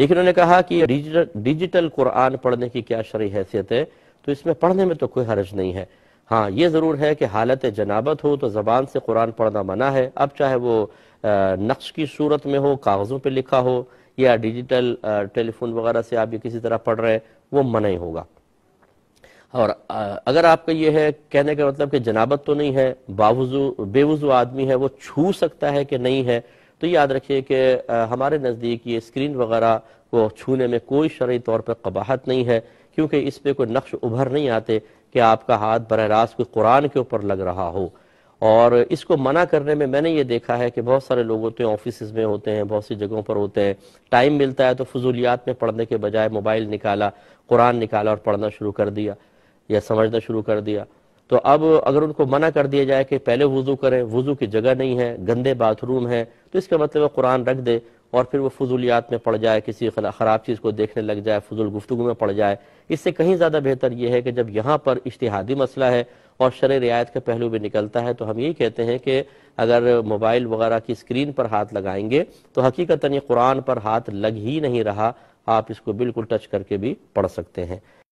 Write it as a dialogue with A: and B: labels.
A: एक इन्होंने कहा कि डिजिटल कुरान पढ़ने की क्या शरी हैसियत है तो इसमें पढ़ने में तो कोई हर्ज नहीं है हाँ ये ज़रूर है कि हालत जनाबत हो तो ज़बान से कुरान पढ़ना मना है अब चाहे वो नक्श की सूरत में हो कागज़ों पर लिखा हो या डिजिटल टेलीफोन वगैरह से आप ये किसी तरह पढ़ रहे हैं वो मना ही होगा और अगर आपका ये है कहने का मतलब कि जनाबत तो नहीं है बावजू बेवजू आदमी है वो छू सकता है कि नहीं है तो याद रखिए कि हमारे नज़दीक ये स्क्रीन वगैरह को छूने में कोई शर्य तौर पर कबाहत नहीं है क्योंकि इस पर कोई नक्श उभर नहीं आते कि आपका हाथ बर रास्त कोई कुरान के ऊपर लग रहा हो और इसको मना करने में मैंने ये देखा है कि बहुत सारे लोग होते हैं ऑफिस में होते हैं बहुत सी जगहों पर होते हैं टाइम मिलता है तो फजूलियात में पढ़ने के बजाय मोबाइल निकाला कुरान निकाला और पढ़ना शुरू कर दिया या समझना शुरू कर दिया तो अब अगर उनको मना कर दिया जाए कि पहले वज़ू करें वज़ू की जगह नहीं है गंदे बाथरूम है तो इसका मतलब कुरान रख दे और फिर वो फजूलियात में पड़ जाए किसी ख़राब चीज़ को देखने लग जाए फजूल गुफ्तु में पड़ जाए इससे कहीं ज़्यादा बेहतर यह है कि जब यहाँ पर इश्तहादी मसला है और शर रियायत का पहलू भी निकलता है तो हम यही कहते हैं कि अगर मोबाइल वगैरह की स्क्रीन पर हाथ लगाएंगे तो हकीकता ये कुरान पर हाथ लग ही नहीं रहा आप इसको बिल्कुल टच करके भी पढ़ सकते हैं